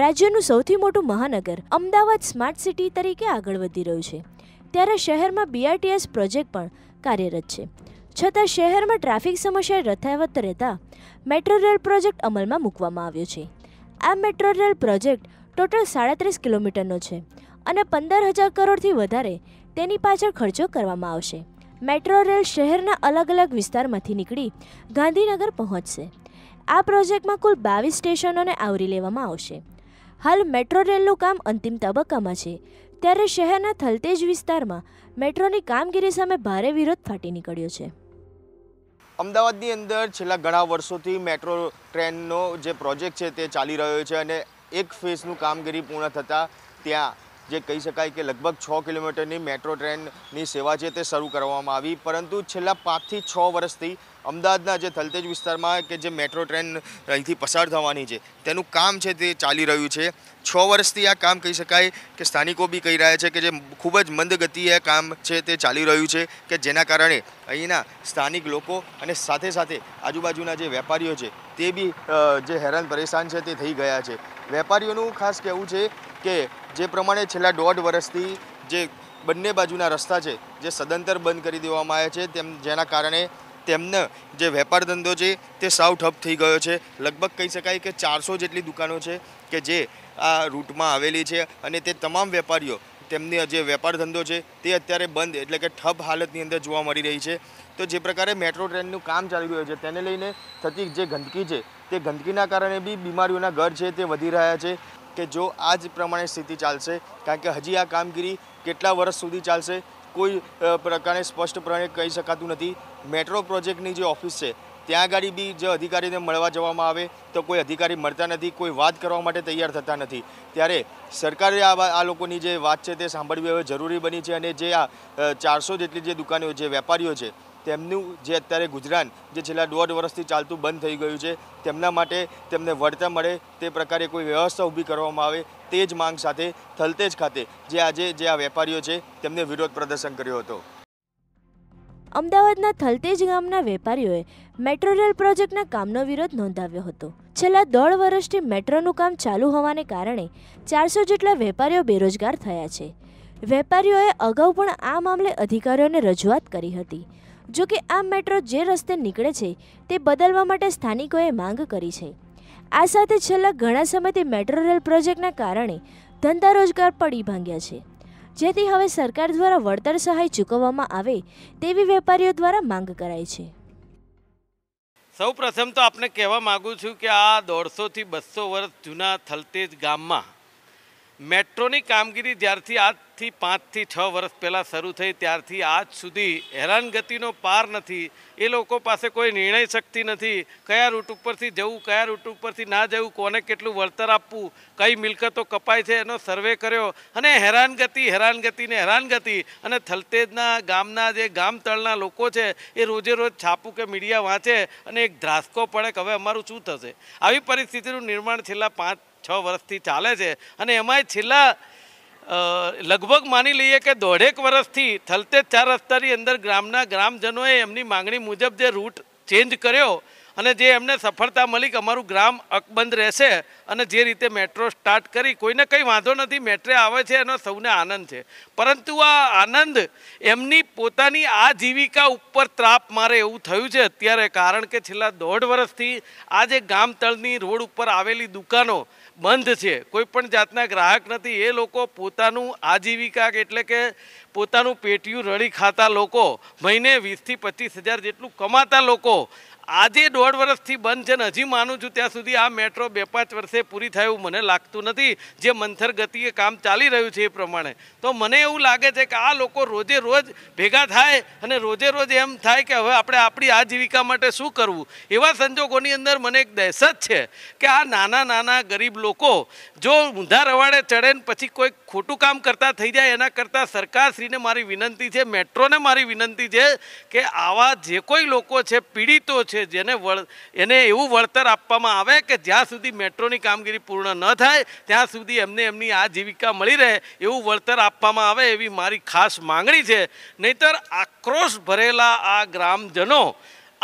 રાજ્યનું સૌથી મોટું મહાનગર અમદાવાદ સ્માર્ટ સિટી તરીકે આગળ વધી રહ્યું છે ત્યારે શહેરમાં બીઆરટીએસ પ્રોજેક્ટ પણ કાર્યરત છે છતાં શહેરમાં ટ્રાફિક સમસ્યા યથાવત રહેતા મેટ્રો રેલ પ્રોજેક્ટ અમલમાં મૂકવામાં આવ્યો છે આ મેટ્રો રેલ પ્રોજેક્ટ ટોટલ સાડત્રીસ કિલોમીટરનો છે અને પંદર હજાર કરોડથી વધારે તેની પાછળ ખર્ચો કરવામાં આવશે મેટ્રો રેલ શહેરના અલગ અલગ વિસ્તારમાંથી નીકળી ગાંધીનગર પહોંચશે આ પ્રોજેક્ટમાં કુલ બાવીસ સ્ટેશનોને આવરી લેવામાં આવશે હાલ મેટ્રો રેલનું કામ અંતિમ તબક્કામાં છે ત્યારે શહેરના થલતેજ વિસ્તારમાં મેટ્રોની કામગીરી સામે ભારે વિરોધ ફાટી નીકળ્યો છે અમદાવાદની અંદર છેલ્લા ઘણા વર્ષોથી મેટ્રો ટ્રેનનો જે પ્રોજેક્ટ છે તે ચાલી રહ્યો છે અને એક ફેઝનું કામગીરી પૂર્ણ થતાં ત્યાં જે કહી શકાય કે લગભગ છ કિલોમીટરની મેટ્રો ટ્રેનની સેવા છે તે શરૂ કરવામાં આવી પરંતુ છેલ્લા પાંચથી છ વર્ષથી અમદાવાદના જે થલતેજ વિસ્તારમાં કે જે મેટ્રો ટ્રેન અહીંથી પસાર થવાની છે તેનું કામ છે તે ચાલી રહ્યું છે છ વર્ષથી આ કામ કહી શકાય કે સ્થાનિકો બી કહી રહ્યા છે કે જે ખૂબ જ મંદ ગતિએ કામ છે તે ચાલી રહ્યું છે કે જેના કારણે અહીંના સ્થાનિક લોકો અને સાથે સાથે આજુબાજુના જે વેપારીઓ છે તે બી જે હેરાન પરેશાન છે તે થઈ ગયા છે વેપારીઓનું ખાસ કહેવું છે કે જે પ્રમાણે છેલ્લા દોઢ વર્ષથી જે બંને બાજુના રસ્તા છે જે સદંતર બંધ કરી દેવામાં આવ્યા છે તેમ જેના કારણે તેમનો જે વેપાર ધંધો છે તે સાવ ઠપ થઈ ગયો છે લગભગ કહી શકાય કે ચારસો જેટલી દુકાનો છે કે જે આ રૂટમાં આવેલી છે અને તે તમામ વેપારીઓ તેમની જે વેપાર ધંધો છે તે અત્યારે બંધ એટલે કે ઠપ હાલતની અંદર જોવા મળી રહી છે તો જે પ્રકારે મેટ્રો ટ્રેનનું કામ ચાલી રહ્યું છે તેને લઈને થતી જે ગંદકી છે તે ગંદકીના કારણે બી બીમારીઓના ઘર છે તે વધી રહ્યા છે કે જો આ જ પ્રમાણે સ્થિતિ ચાલશે કારણ કે હજી આ કામગીરી કેટલા વર્ષ સુધી ચાલશે કોઈ પ્રકારે સ્પષ્ટપણે કહી શકાતું નથી મેટ્રો પ્રોજેક્ટની જે ઓફિસ છે ત્યાં આગળ બી જે અધિકારીને મળવા જવામાં આવે તો કોઈ અધિકારી મળતા નથી કોઈ વાત કરવા માટે તૈયાર થતા નથી ત્યારે સરકારે આ આ લોકોની જે વાત છે તે સાંભળવી હવે જરૂરી બની છે અને જે આ ચારસો જેટલી જે દુકાનો જે વેપારીઓ છે તેમનું જે અત્યારે ગુજરાન જે છેલ્લા દોઢ વર્ષથી ચાલતું બંધ થઈ ગયું છે તેમના માટે તેમને વળતર મળે તે પ્રકારે કોઈ વ્યવસ્થા ઊભી કરવામાં આવે તે જ માંગ સાથે થલતેજ ખાતે જે આજે જે આ વેપારીઓ છે તેમને વિરોધ પ્રદર્શન કર્યો હતો અમદાવાદના થલતેજ ગામના વેપારીઓએ મેટ્રો રેલ પ્રોજેક્ટના કામનો વિરોધ નોંધાવ્યો હતો છેલ્લા દોઢ વર્ષથી મેટ્રોનું કામ ચાલુ હોવાને કારણે ચારસો જેટલા વેપારીઓ બેરોજગાર થયા છે વેપારીઓએ અગાઉ પણ આ મામલે અધિકારીઓને રજૂઆત કરી હતી જો કે આ મેટ્રો જે રસ્તે નીકળે છે તે બદલવા માટે સ્થાનિકોએ માંગ કરી છે આ સાથે છેલ્લા ઘણા સમયથી મેટ્રો રેલ પ્રોજેક્ટના કારણે ધંધા રોજગાર પડી ભાંગ્યા છે જેથી હવે સરકાર દ્વારા વળતર સહાય ચૂકવવામાં આવે તેવી વેપારીઓ દ્વારા માંગ કરાઈ છે સૌ પ્રથમ તો આપને કહેવા માગું છું કે આ દોઢસોથી બસો વર્ષ જૂના થલતેજ ગામમાં મેટ્રોની કામગીરી જ્યારથી આ આજથી પાંચથી છ વર્ષ પહેલાં શરૂ થઈ ત્યારથી આજ સુધી હેરાનગતિનો પાર નથી એ લોકો પાસે કોઈ નિર્ણય શક્તિ નથી કયા રૂટ ઉપરથી જવું કયા રૂટ ઉપરથી ના જવું કોને કેટલું વળતર આપવું કઈ મિલકતો કપાય છે એનો સર્વે કર્યો અને હેરાનગતિ હેરાનગતિ ને હેરાનગતિ અને થલતેજના ગામના જે ગામ તળના લોકો છે એ રોજે રોજ છાપું કે મીડિયા વાંચે અને એક ધ્રાસકો પડે કે હવે અમારું શું થશે આવી પરિસ્થિતિનું નિર્માણ છેલ્લા પાંચ છ વર્ષથી ચાલે છે અને એમાંય છેલ્લા લગભગ માની લઈએ કે દોઢેક વર્ષથી થલતેજ ચાર રસ્તાની અંદર ગ્રામના ગ્રામજનોએ એમની માંગણી મુજબ જે રૂટ ચેન્જ કર્યો અને જે એમને સફળતા મળી કે અમારું ગ્રામ અકબંધ રહેશે અને જે રીતે મેટ્રો સ્ટાર્ટ કરી કોઈને કંઈ વાંધો નથી મેટ્રે આવે છે એનો સૌને આનંદ છે પરંતુ આ આનંદ એમની પોતાની આજીવિકા ઉપર ત્રાપ મારે એવું થયું છે અત્યારે કારણ કે છેલ્લા દોઢ વર્ષથી આ જે ગામ રોડ ઉપર આવેલી દુકાનો બંધ છે કોઈ પણ જાતના ગ્રાહક નથી એ લોકો પોતાનું આજીવિકા એટલે કે પોતાનું પેટીયું રળી ખાતા લોકો મહિને વીસથી પચીસ હજાર જેટલું કમાતા લોકો આજે દોઢ વર્ષથી બંધ છે ને હજી માનું છું ત્યાં સુધી આ મેટ્રો બે પાંચ વર્ષે પૂરી થાય એવું મને લાગતું નથી જે મંથર ગતિએ કામ ચાલી રહ્યું છે એ પ્રમાણે તો મને એવું લાગે છે કે આ લોકો રોજે રોજ ભેગા થાય અને રોજે રોજ એમ થાય કે હવે આપણે આપણી આજીવિકા માટે શું કરવું એવા સંજોગોની અંદર મને એક દહેશત છે કે આ નાના નાના ગરીબ લોકો જો ઊંધા રવાડે ચડે ને પછી કોઈ ખોટું કામ કરતા થઈ જાય એના કરતાં સરકારશ્રીને મારી વિનંતી છે મેટ્રોને મારી વિનંતી છે કે આવા જે કોઈ લોકો છે પીડિતો છે જેને વળ એને એવું વળતર આપવામાં આવે કે જ્યાં સુધી મેટ્રોની કામગીરી પૂર્ણ ન થાય ત્યાં સુધી એમને એમની આજીવિકા મળી રહે એવું વળતર આપવામાં આવે એવી મારી ખાસ માંગણી છે નહીતર આક્રોશ ભરેલા આ ગ્રામજનો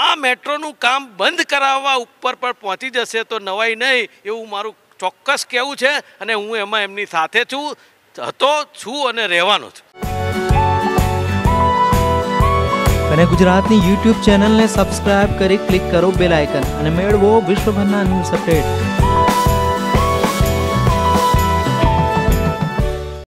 આ મેટ્રોનું કામ બંધ કરાવવા ઉપર પર પહોંચી જશે તો નવાઈ નહીં એવું મારું ચોક્કસ કેવું છે અને હું એમાં એમની સાથે છું હતો છું અને રહેવાનો છું અને ગુજરાતની યુટ્યુબ ચેનલને સબસ્ક્રાઇબ કરી ક્લિક કરો બેલ આઇકન અને મેળવો વિશ્વભરના ન્યૂઝ અપડેટ